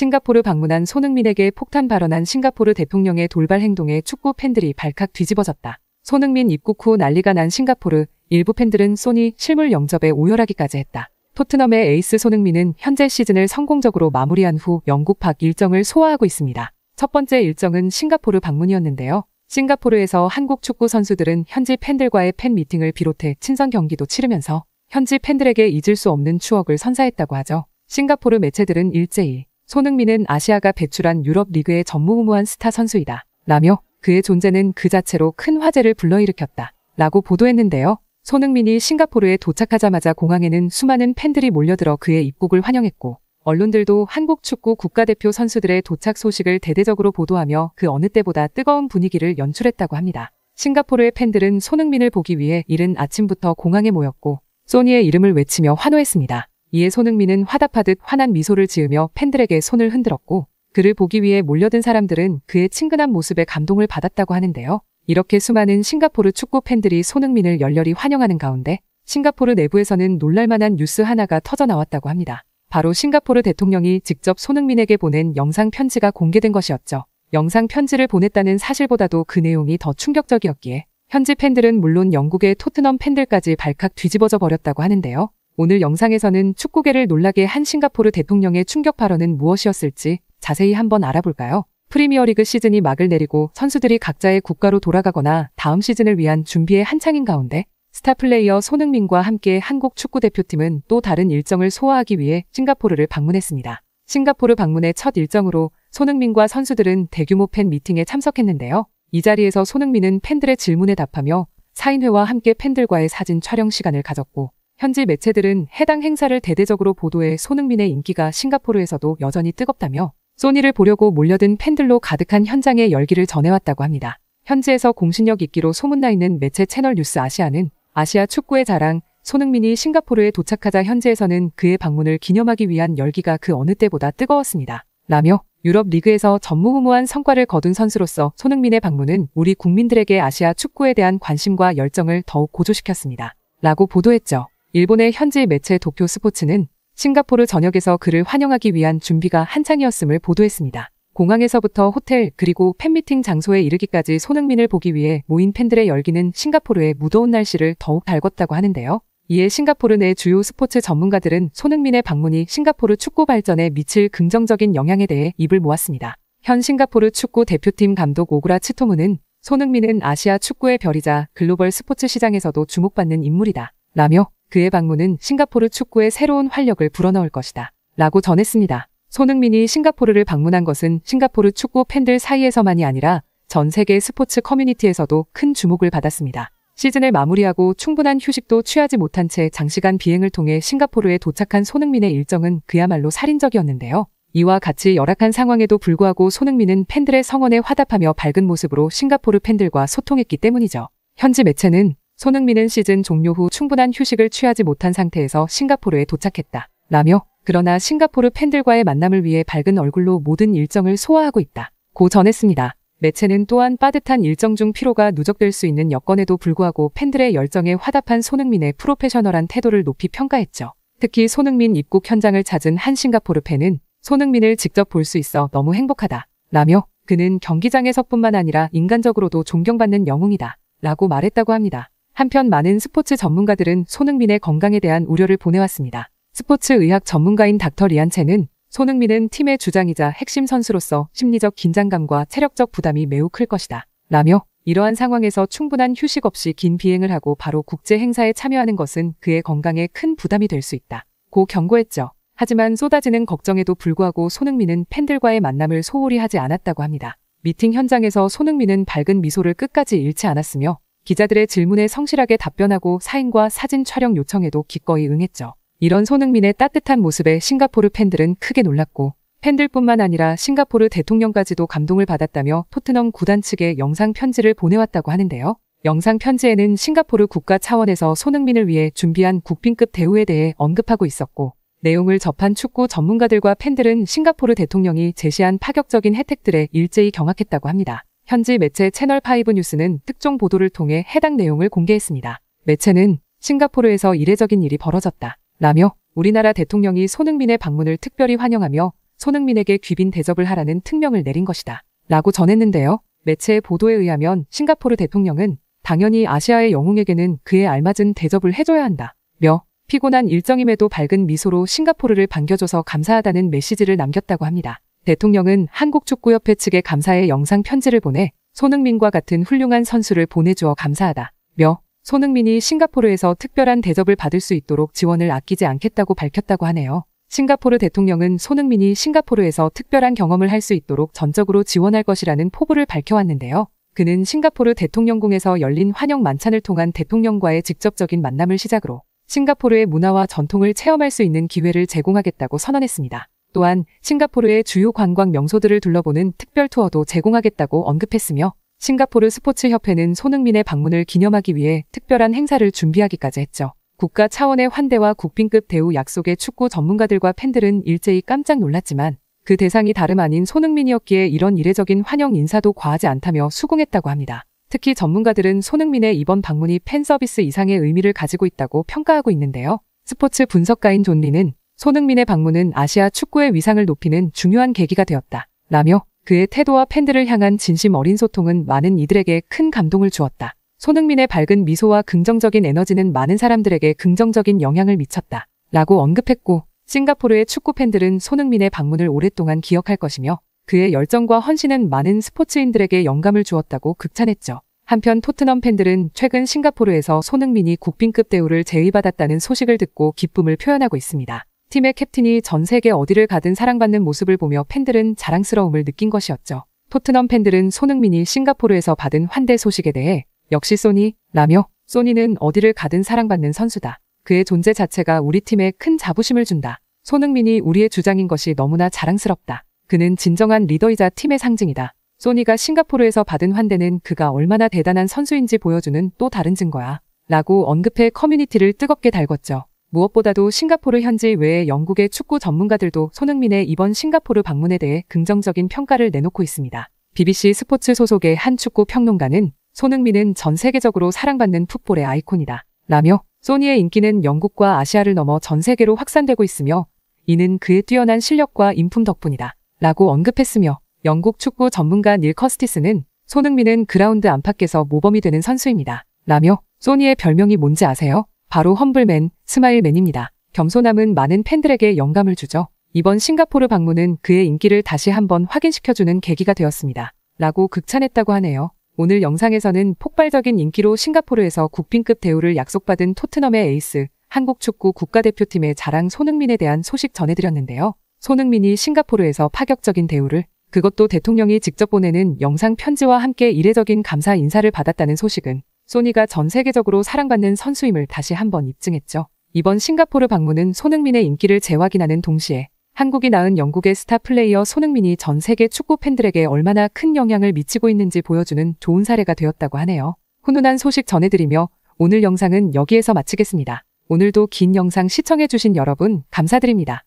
싱가포르 방문한 손흥민에게 폭탄 발언한 싱가포르 대통령의 돌발 행동에 축구 팬들이 발칵 뒤집어졌다. 손흥민 입국 후 난리가 난 싱가포르 일부 팬들은 소니 실물 영접에 오열하기까지 했다. 토트넘의 에이스 손흥민은 현재 시즌을 성공적으로 마무리한 후 영국 밖 일정을 소화하고 있습니다. 첫 번째 일정은 싱가포르 방문이었는데요. 싱가포르에서 한국 축구 선수들은 현지 팬들과의 팬 미팅을 비롯해 친선 경기도 치르면서 현지 팬들에게 잊을 수 없는 추억을 선사했다고 하죠. 싱가포르 매체들은 일제히 손흥민은 아시아가 배출한 유럽 리그의 전무후무한 스타 선수이다. 라며 그의 존재는 그 자체로 큰 화제를 불러일으켰다. 라고 보도했는데요. 손흥민이 싱가포르에 도착하자마자 공항에는 수많은 팬들이 몰려들어 그의 입국을 환영했고 언론들도 한국 축구 국가대표 선수들의 도착 소식을 대대적으로 보도하며 그 어느 때보다 뜨거운 분위기를 연출했다고 합니다. 싱가포르의 팬들은 손흥민을 보기 위해 이른 아침부터 공항에 모였고 소니의 이름을 외치며 환호했습니다. 이에 손흥민은 화답하듯 환한 미소를 지으며 팬들에게 손을 흔들었고 그를 보기 위해 몰려든 사람들은 그의 친근한 모습에 감동을 받았다고 하는데요. 이렇게 수많은 싱가포르 축구 팬들이 손흥민을 열렬히 환영하는 가운데 싱가포르 내부에서는 놀랄만한 뉴스 하나가 터져나왔다고 합니다. 바로 싱가포르 대통령이 직접 손흥민에게 보낸 영상 편지가 공개된 것이었죠. 영상 편지를 보냈다는 사실보다도 그 내용이 더 충격적이었기에 현지 팬들은 물론 영국의 토트넘 팬들까지 발칵 뒤집어져 버렸다고 하는데요. 오늘 영상에서는 축구계를 놀라게 한 싱가포르 대통령의 충격 발언은 무엇이었을지 자세히 한번 알아볼까요? 프리미어리그 시즌이 막을 내리고 선수들이 각자의 국가로 돌아가거나 다음 시즌을 위한 준비에 한창인 가운데 스타 플레이어 손흥민과 함께 한국 축구 대표팀은 또 다른 일정을 소화하기 위해 싱가포르를 방문했습니다. 싱가포르 방문의 첫 일정으로 손흥민과 선수들은 대규모 팬 미팅에 참석했는데요. 이 자리에서 손흥민은 팬들의 질문에 답하며 사인회와 함께 팬들과의 사진 촬영 시간을 가졌고 현지 매체들은 해당 행사를 대대적으로 보도해 손흥민의 인기가 싱가포르에서도 여전히 뜨겁다며 소니를 보려고 몰려든 팬들로 가득한 현장의 열기를 전해왔다고 합니다. 현지에서 공신력 있기로 소문나 있는 매체 채널 뉴스 아시아는 아시아 축구의 자랑 손흥민이 싱가포르에 도착하자 현지에서는 그의 방문을 기념하기 위한 열기가 그 어느 때보다 뜨거웠습니다. 라며 유럽 리그에서 전무후무한 성과를 거둔 선수로서 손흥민의 방문은 우리 국민들에게 아시아 축구에 대한 관심과 열정을 더욱 고조시켰습니다. 라고 보도했죠. 일본의 현지 매체 도쿄 스포츠는 싱가포르 전역에서 그를 환영하기 위한 준비가 한창이었음을 보도했습니다. 공항에서부터 호텔 그리고 팬미팅 장소에 이르기까지 손흥민을 보기 위해 모인 팬들의 열기는 싱가포르의 무더운 날씨를 더욱 달궜다고 하는데요. 이에 싱가포르 내 주요 스포츠 전문가들은 손흥민의 방문이 싱가포르 축구 발전에 미칠 긍정적인 영향에 대해 입을 모았습니다. 현 싱가포르 축구 대표팀 감독 오그라 치토무는 손흥민은 아시아 축구의 별이자 글로벌 스포츠 시장에서도 주목받는 인물이다. 라며 그의 방문은 싱가포르 축구에 새로운 활력을 불어넣을 것이다. 라고 전했습니다. 손흥민이 싱가포르를 방문한 것은 싱가포르 축구 팬들 사이에서만이 아니라 전 세계 스포츠 커뮤니티에서도 큰 주목을 받았습니다. 시즌을 마무리하고 충분한 휴식도 취하지 못한 채 장시간 비행을 통해 싱가포르에 도착한 손흥민의 일정은 그야말로 살인적이었는데요. 이와 같이 열악한 상황에도 불구하고 손흥민은 팬들의 성원에 화답하며 밝은 모습으로 싱가포르 팬들과 소통했기 때문이죠. 현지 매체는 손흥민은 시즌 종료 후 충분한 휴식을 취하지 못한 상태에서 싱가포르에 도착했다. 라며 그러나 싱가포르 팬들과의 만남을 위해 밝은 얼굴로 모든 일정을 소화하고 있다. 고 전했습니다. 매체는 또한 빠듯한 일정 중 피로가 누적될 수 있는 여건에도 불구하고 팬들의 열정에 화답한 손흥민의 프로페셔널한 태도를 높이 평가했죠. 특히 손흥민 입국 현장을 찾은 한 싱가포르 팬은 손흥민을 직접 볼 수 있어 너무 행복하다. 라며 그는 경기장에서뿐만 아니라 인간적으로도 존경받는 영웅이다. 라고 말했다고 합니다. 한편 많은 스포츠 전문가들은 손흥민의 건강에 대한 우려를 보내왔습니다. 스포츠 의학 전문가인 닥터 리안체는 손흥민은 팀의 주장이자 핵심 선수로서 심리적 긴장감과 체력적 부담이 매우 클 것이다. 라며 이러한 상황에서 충분한 휴식 없이 긴 비행을 하고 바로 국제 행사에 참여하는 것은 그의 건강에 큰 부담이 될 수 있다. 고 경고했죠. 하지만 쏟아지는 걱정에도 불구하고 손흥민은 팬들과의 만남을 소홀히 하지 않았다고 합니다. 미팅 현장에서 손흥민은 밝은 미소를 끝까지 잃지 않았으며 기자들의 질문에 성실하게 답변하고 사인과 사진 촬영 요청에도 기꺼이 응했죠. 이런 손흥민의 따뜻한 모습에 싱가포르 팬들은 크게 놀랐고 팬들뿐만 아니라 싱가포르 대통령까지도 감동을 받았다며 토트넘 구단 측에 영상 편지를 보내왔다고 하는데요. 영상 편지에는 싱가포르 국가 차원에서 손흥민을 위해 준비한 국빈급 대우에 대해 언급하고 있었고 내용을 접한 축구 전문가들과 팬들은 싱가포르 대통령이 제시한 파격적인 혜택들에 일제히 경악했다고 합니다. 현지 매체 채널5 뉴스는 특종 보도를 통해 해당 내용을 공개했습니다. 매체는 싱가포르에서 이례적인 일이 벌어졌다. 라며 우리나라 대통령이 손흥민의 방문을 특별히 환영하며 손흥민에게 귀빈 대접을 하라는 특명을 내린 것이다. 라고 전했는데요. 매체의 보도에 의하면 싱가포르 대통령은 당연히 아시아의 영웅에게는 그에 알맞은 대접을 해줘야 한다. 며 피곤한 일정임에도 밝은 미소로 싱가포르를 반겨줘서 감사하다는 메시지를 남겼다고 합니다. 대통령은 한국축구협회 측에 감사의 영상 편지를 보내 손흥민과 같은 훌륭한 선수를 보내주어 감사하다. 며 손흥민이 싱가포르에서 특별한 대접을 받을 수 있도록 지원을 아끼지 않겠다고 밝혔다고 하네요. 싱가포르 대통령은 손흥민이 싱가포르에서 특별한 경험을 할 수 있도록 전적으로 지원할 것이라는 포부를 밝혀왔는데요. 그는 싱가포르 대통령궁에서 열린 환영 만찬을 통한 대통령과의 직접적인 만남을 시작으로 싱가포르의 문화와 전통을 체험할 수 있는 기회를 제공하겠다고 선언했습니다. 또한 싱가포르의 주요 관광 명소들을 둘러보는 특별 투어도 제공하겠다고 언급했으며 싱가포르 스포츠협회는 손흥민의 방문을 기념하기 위해 특별한 행사를 준비하기까지 했죠. 국가 차원의 환대와 국빈급 대우 약속에 축구 전문가들과 팬들은 일제히 깜짝 놀랐지만 그 대상이 다름 아닌 손흥민이었기에 이런 이례적인 환영 인사도 과하지 않다며 수긍했다고 합니다. 특히 전문가들은 손흥민의 이번 방문이 팬 서비스 이상의 의미를 가지고 있다고 평가하고 있는데요. 스포츠 분석가인 존리는 손흥민의 방문은 아시아 축구의 위상을 높이는 중요한 계기가 되었다. 라며 그의 태도와 팬들을 향한 진심 어린 소통은 많은 이들에게 큰 감동을 주었다. 손흥민의 밝은 미소와 긍정적인 에너지는 많은 사람들에게 긍정적인 영향을 미쳤다. 라고 언급했고 싱가포르의 축구 팬들은 손흥민의 방문을 오랫동안 기억할 것이며 그의 열정과 헌신은 많은 스포츠인들에게 영감을 주었다고 극찬했죠. 한편 토트넘 팬들은 최근 싱가포르에서 손흥민이 국빈급 대우를 제의받았다는 소식을 듣고 기쁨을 표현하고 있습니다. 팀의 캡틴이 전 세계 어디를 가든 사랑받는 모습을 보며 팬들은 자랑스러움을 느낀 것이었죠. 토트넘 팬들은 손흥민이 싱가포르에서 받은 환대 소식에 대해 역시 소니, 라며 소니는 어디를 가든 사랑받는 선수다. 그의 존재 자체가 우리 팀에 큰 자부심을 준다. 손흥민이 우리의 주장인 것이 너무나 자랑스럽다. 그는 진정한 리더이자 팀의 상징이다. 소니가 싱가포르에서 받은 환대는 그가 얼마나 대단한 선수인지 보여주는 또 다른 증거야. 라고 언급해 커뮤니티를 뜨겁게 달궜죠. 무엇보다도 싱가포르 현지 외에 영국의 축구 전문가들도 손흥민의 이번 싱가포르 방문에 대해 긍정적인 평가를 내놓고 있습니다. BBC 스포츠 소속의 한 축구 평론가는 손흥민은 전 세계적으로 사랑받는 풋볼의 아이콘이다. 라며 소니의 인기는 영국과 아시아를 넘어 전 세계로 확산되고 있으며 이는 그의 뛰어난 실력과 인품 덕분이다. 라고 언급했으며 영국 축구 전문가 닐 커스티스는 손흥민은 그라운드 안팎에서 모범이 되는 선수입니다. 라며 소니의 별명이 뭔지 아세요? 바로 험블맨, 스마일맨입니다. 겸손함은 많은 팬들에게 영감을 주죠. 이번 싱가포르 방문은 그의 인기를 다시 한번 확인시켜주는 계기가 되었습니다. 라고 극찬했다고 하네요. 오늘 영상에서는 폭발적인 인기로 싱가포르에서 국빈급 대우를 약속받은 토트넘의 에이스, 한국 축구 국가대표팀의 자랑 손흥민에 대한 소식 전해드렸는데요. 손흥민이 싱가포르에서 파격적인 대우를 그것도 대통령이 직접 보내는 영상 편지와 함께 이례적인 감사 인사를 받았다는 소식은 소니가 전 세계적으로 사랑받는 선수임을 다시 한번 입증했죠. 이번 싱가포르 방문은 손흥민의 인기를 재확인하는 동시에 한국이 낳은 영국의 스타 플레이어 손흥민이 전 세계 축구 팬들에게 얼마나 큰 영향을 미치고 있는지 보여주는 좋은 사례가 되었다고 하네요. 훈훈한 소식 전해드리며 오늘 영상은 여기에서 마치겠습니다. 오늘도 긴 영상 시청해주신 여러분 감사드립니다.